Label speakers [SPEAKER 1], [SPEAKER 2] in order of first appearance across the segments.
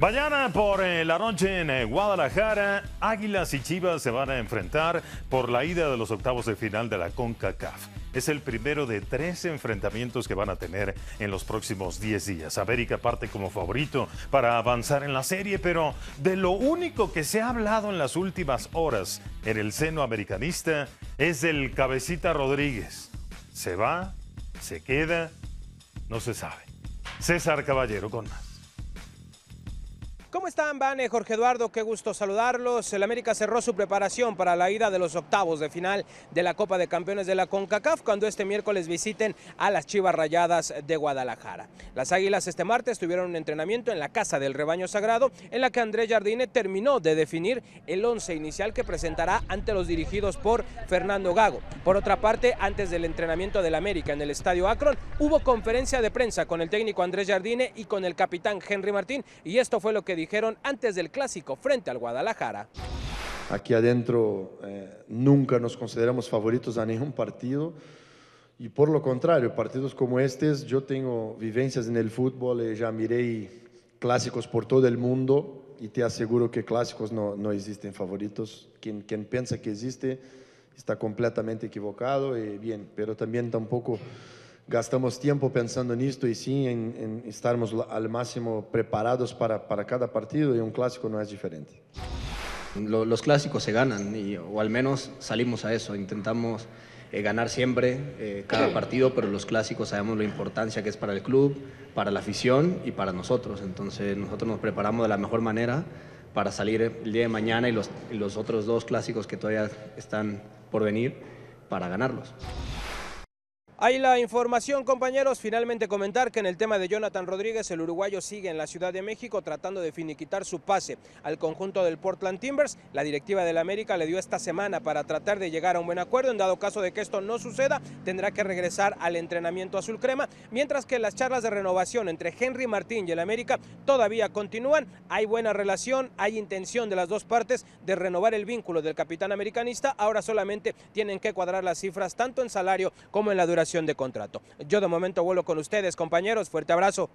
[SPEAKER 1] Mañana por eh, la noche en eh, Guadalajara, Águilas y Chivas se van a enfrentar por la ida de los octavos de final de la CONCACAF. Es el primero de tres enfrentamientos que van a tener en los próximos 10 días. América parte como favorito para avanzar en la serie, pero de lo único que se ha hablado en las últimas horas en el seno americanista es del cabecita Rodríguez. ¿Se va? ¿Se queda? No se sabe. César Caballero con más.
[SPEAKER 2] ¿Cómo están, Bane? Jorge Eduardo, qué gusto saludarlos. El América cerró su preparación para la ida de los octavos de final de la Copa de Campeones de la CONCACAF cuando este miércoles visiten a las Chivas Rayadas de Guadalajara. Las Águilas este martes tuvieron un entrenamiento en la Casa del Rebaño Sagrado en la que Andrés Jardine terminó de definir el once inicial que presentará ante los dirigidos por Fernando Gago. Por otra parte, antes del entrenamiento del América en el Estadio Akron, hubo conferencia de prensa con el técnico Andrés Jardine y con el capitán Henry Martín y esto fue lo que dijeron antes del clásico frente al Guadalajara.
[SPEAKER 1] Aquí adentro eh, nunca nos consideramos favoritos a ningún partido y por lo contrario, partidos como este, yo tengo vivencias en el fútbol, eh, ya miré clásicos por todo el mundo y te aseguro que clásicos no, no existen favoritos. Quien, quien piensa que existe está completamente equivocado y eh, bien, pero también tampoco gastamos tiempo pensando en esto y sí, en, en estarmos al máximo
[SPEAKER 2] preparados para, para, cada partido y un clásico no es diferente. los clásicos se ganan, y, o al menos salimos a eso, intentamos eh, ganar siempre eh, cada partido, pero los clásicos sabemos la importancia que es para el club, para la afición y para nosotros, entonces nosotros nos preparamos de la mejor manera para salir el día de mañana y los, y los otros dos clásicos que todavía están por venir para ganarlos. Hay la información, compañeros. Finalmente comentar que en el tema de Jonathan Rodríguez, el uruguayo sigue en la Ciudad de México tratando de finiquitar su pase al conjunto del Portland Timbers. La directiva del América le dio esta semana para tratar de llegar a un buen acuerdo. En dado caso de que esto no suceda, tendrá que regresar al entrenamiento azul crema. Mientras que las charlas de renovación entre Henry Martín y el América todavía continúan. Hay buena relación, hay intención de las dos partes de renovar el vínculo del capitán americanista. Ahora solamente tienen que cuadrar las cifras tanto en salario como en la duración de contrato. Yo de momento vuelo con ustedes, compañeros. Fuerte abrazo.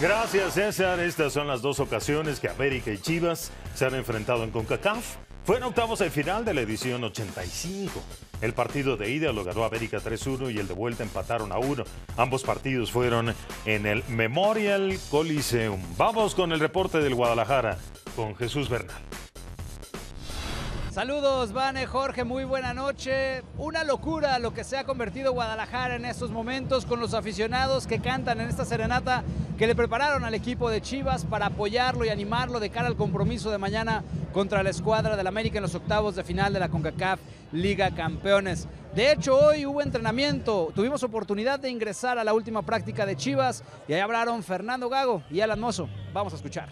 [SPEAKER 1] Gracias, César. Estas son las dos ocasiones que América y Chivas se han enfrentado en CONCACAF. Fueron octavos de final de la edición 85. El partido de ida lo ganó América 3-1 y el de vuelta empataron a 1. Ambos partidos fueron en el Memorial Coliseum. Vamos con el reporte del Guadalajara con Jesús Bernal.
[SPEAKER 2] Saludos, Vane, Jorge, muy buena noche. Una locura lo que se ha convertido Guadalajara en estos momentos con los aficionados que cantan en esta serenata que le prepararon al equipo de Chivas para apoyarlo y animarlo de cara al compromiso de mañana contra la escuadra del América en los octavos de final de la CONCACAF Liga Campeones. De hecho, hoy hubo entrenamiento. Tuvimos oportunidad de ingresar a la última práctica de Chivas y ahí hablaron Fernando Gago y Alan Mozo. Vamos a escuchar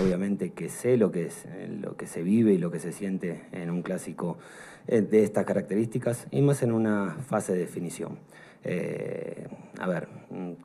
[SPEAKER 2] obviamente que sé lo que, es, eh, lo que se vive y lo que se siente en un clásico eh, de estas características y más en una fase de definición. Eh, a ver,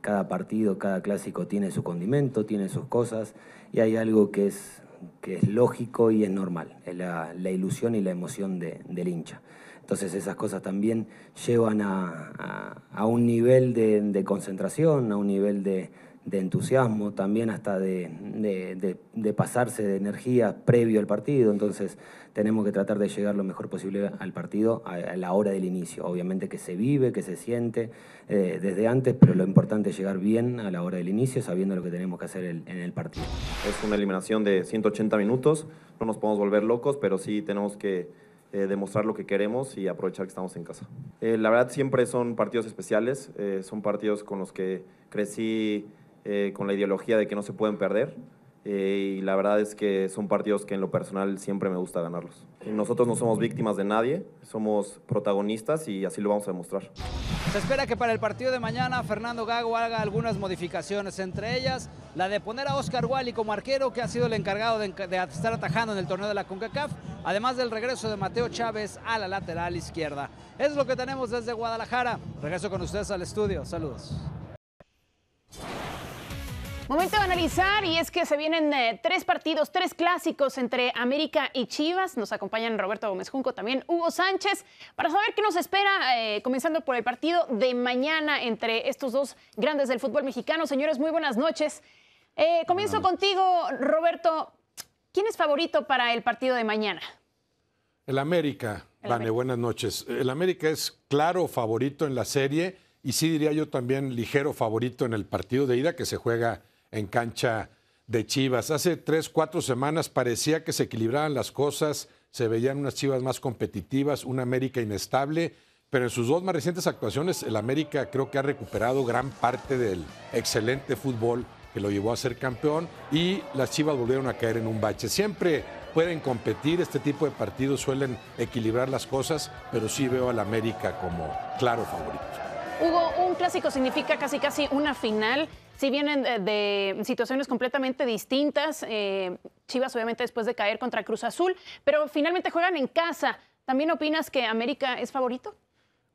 [SPEAKER 2] cada partido, cada clásico tiene su condimento, tiene sus cosas y hay algo que es, que es lógico y es normal, es la, ilusión y la emoción del hincha. Entonces esas cosas también llevan a, un nivel de concentración, a un nivel de, de entusiasmo, también hasta de, de, de, pasarse de energía previo al partido. Entonces tenemos que tratar de llegar lo mejor posible al partido a, la hora del inicio. Obviamente que se vive, que se siente eh, desde antes, pero lo importante es llegar bien a la hora del inicio, sabiendo lo que tenemos que hacer en el partido. Es una eliminación de 180 minutos, no nos podemos volver locos, pero sí tenemos que eh, demostrar lo que queremos y aprovechar que estamos en casa. Eh, la verdad siempre son partidos especiales, son partidos con los que crecí eh, con la ideología de que no se pueden perder. Eh, y la verdad es que son partidos que en lo personal siempre me gusta ganarlos. Nosotros no somos víctimas de nadie, somos protagonistas y así lo vamos a demostrar. Se espera que para el partido de mañana Fernando Gago haga algunas modificaciones, entre ellas la de poner a Oscar Wally como arquero, que ha sido el encargado de, de estar atajando en el torneo de la CONCACAF, además del regreso de Mateo Chávez a la lateral izquierda. Es lo que tenemos
[SPEAKER 3] desde Guadalajara.
[SPEAKER 2] Regreso con ustedes al estudio. Saludos.
[SPEAKER 3] Momento de analizar y es que se vienen eh, tres partidos, tres clásicos entre América y Chivas. Nos acompañan Roberto Gómez Junco, también Hugo Sánchez, para saber qué nos espera, eh, comenzando por el partido de mañana entre estos dos grandes del fútbol mexicano. Señores, muy buenas noches. Eh, comienzo contigo, Roberto. ¿Quién es favorito para el partido de mañana?
[SPEAKER 1] El América, vale buenas noches. El América es claro favorito en la serie y sí diría yo también ligero favorito en el partido de ida que se juega en cancha de Chivas. Hace tres, cuatro semanas parecía que se equilibraban las cosas, se veían unas Chivas más competitivas, una América inestable, pero en sus dos más recientes actuaciones el América creo que ha recuperado gran parte del excelente fútbol que lo llevó a ser campeón y las Chivas volvieron a caer en un bache. Siempre pueden competir, este tipo de partidos suelen equilibrar las cosas, pero sí veo al América como claro favorito.
[SPEAKER 3] Hugo, un clásico significa casi casi una final sí vienen de, situaciones completamente distintas. Eh, Chivas, obviamente, después de caer contra Cruz Azul, pero finalmente juegan en casa. ¿También opinas que América es favorito?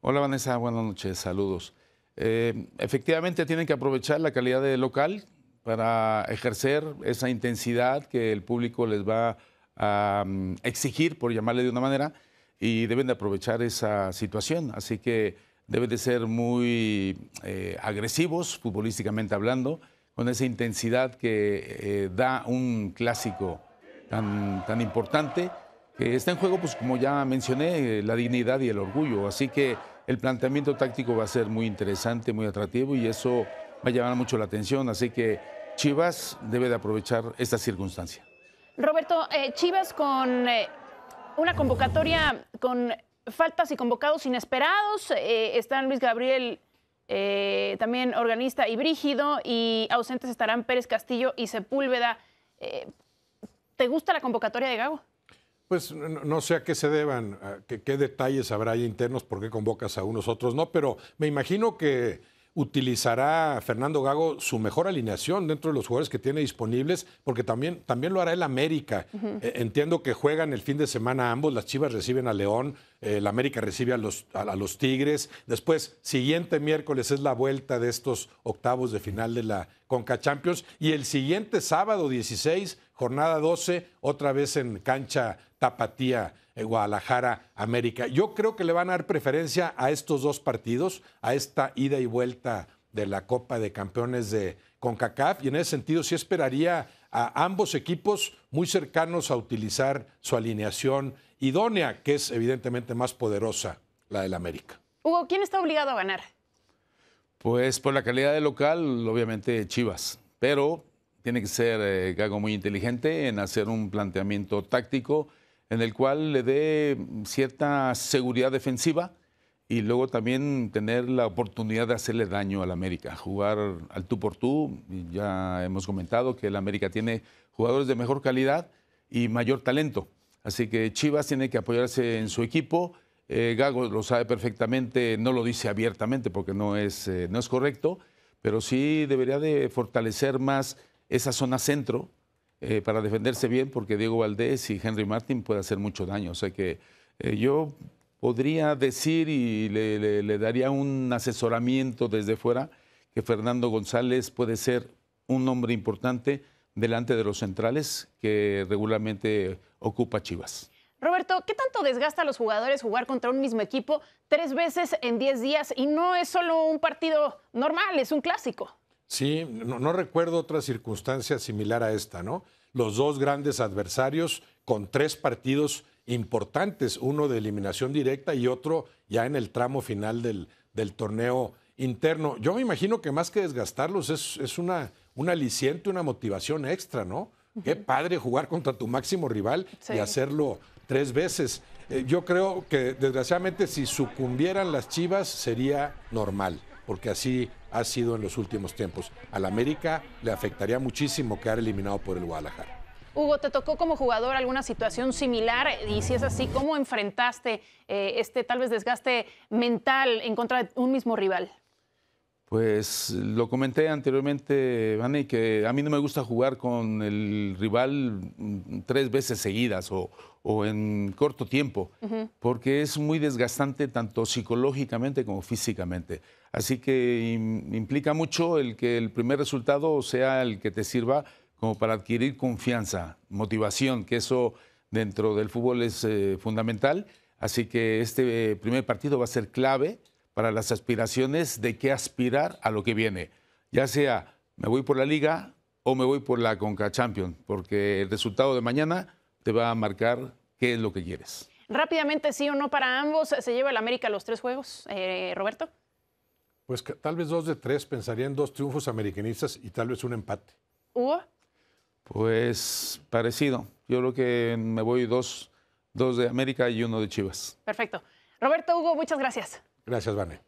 [SPEAKER 4] Hola, Vanessa. Buenas noches. Saludos. Eh, efectivamente, tienen que aprovechar la calidad de local para ejercer esa intensidad que el público les va a mm, exigir, por llamarle de una manera, y deben de aprovechar esa situación. Así que Debe de ser muy eh, agresivos, futbolísticamente hablando, con esa intensidad que eh, da un clásico tan, tan importante. que está en juego, pues como ya mencioné, la dignidad y el orgullo. Así que el planteamiento táctico va a ser muy interesante, muy atractivo y eso va a llamar mucho la atención. Así que Chivas debe de aprovechar esta circunstancia.
[SPEAKER 3] Roberto, eh, Chivas con una convocatoria con faltas y convocados inesperados. Eh, están Luis Gabriel, eh, también organista y Brígido, y ausentes estarán Pérez Castillo y Sepúlveda. Eh, ¿Te gusta la convocatoria de Gago?
[SPEAKER 1] Pues no, sé a qué se deban, qué, detalles habrá ahí internos, por qué convocas a unos, otros no, pero me imagino que utilizará Fernando Gago su mejor alineación dentro de los jugadores que tiene disponibles, porque también, también lo hará el América. E, entiendo que juegan el fin de semana ambos, las Chivas reciben a León, eh, el América recibe a los, a, a los Tigres, después, siguiente miércoles es la vuelta de estos octavos de final de la Conca Champions, y el siguiente sábado 16 jornada 12, otra vez en cancha Tapatía, eh, Guadalajara, América. Yo creo que le van a dar preferencia a estos dos partidos, a esta ida y vuelta de la Copa de Campeones de CONCACAF, y en ese sentido sí esperaría a ambos equipos muy cercanos a utilizar su alineación idónea, que es evidentemente más poderosa, la del América.
[SPEAKER 3] Hugo, ¿quién está obligado a ganar?
[SPEAKER 1] Pues por la calidad de local, obviamente Chivas,
[SPEAKER 4] pero tiene que ser Gago eh, muy inteligente en hacer un planteamiento táctico en el cual le dé cierta seguridad defensiva y luego también tener la oportunidad de hacerle daño al América, jugar al tú por tú. Ya hemos comentado que el América tiene jugadores de mejor calidad y mayor talento. Así que Chivas tiene que apoyarse en su equipo. Eh, Gago lo sabe perfectamente, no lo dice abiertamente porque no es, eh, no es correcto, pero sí debería de fortalecer más esa zona centro eh, para defenderse bien, porque Diego Valdés y Henry Martin puede hacer mucho daño. O sea que eh, yo podría decir y le, daría un asesoramiento desde fuera que Fernando González puede ser un hombre importante delante de los centrales que regularmente ocupa
[SPEAKER 1] Chivas.
[SPEAKER 3] Roberto, ¿qué tanto desgasta a los jugadores jugar contra un mismo equipo tres veces en diez días y no es solo un partido normal, es un clásico?
[SPEAKER 1] Sí, no, no recuerdo otra circunstancia similar a esta, ¿no? Los dos grandes adversarios con tres partidos importantes, uno de eliminación directa y otro ya en el tramo final del, torneo interno. Yo me imagino que más que desgastarlos es, una, un aliciente, una motivación extra, ¿no? Qué padre jugar contra tu máximo rival y hacerlo tres veces. Eh, yo creo que desgraciadamente si sucumbieran las Chivas sería normal porque así ha sido en los últimos tiempos. Al América le afectaría muchísimo quedar eliminado por el Guadalajara.
[SPEAKER 3] Hugo, ¿te tocó como jugador alguna situación similar? Y si es así, ¿cómo enfrentaste eh, este tal vez desgaste mental en contra de un mismo rival?
[SPEAKER 4] Pues lo comenté anteriormente, Vane, que a mí no me gusta jugar con el rival mm, tres veces seguidas o, en corto tiempo, porque es muy desgastante tanto psicológicamente como físicamente. Así que implica mucho el que el primer resultado sea el que te sirva como para adquirir confianza, motivación, que eso dentro del fútbol es eh, fundamental. Así que este eh, primer partido va a ser clave para las aspiraciones de qué aspirar a lo que viene. Ya sea me voy por la liga o me voy por la Conca porque el resultado de mañana te va a marcar
[SPEAKER 1] qué es lo que quieres.
[SPEAKER 3] Rápidamente, sí o no para ambos, ¿se lleva el América los tres juegos, eh, Roberto?
[SPEAKER 1] Pues tal vez dos de tres, pensaría en dos triunfos americanistas y tal vez un empate.
[SPEAKER 3] ¿Hugo?
[SPEAKER 4] Pues parecido. Yo creo que me voy dos de América y uno de Chivas.
[SPEAKER 3] Perfecto. Roberto, Hugo, muchas gracias.
[SPEAKER 4] Gracias,
[SPEAKER 1] Vane.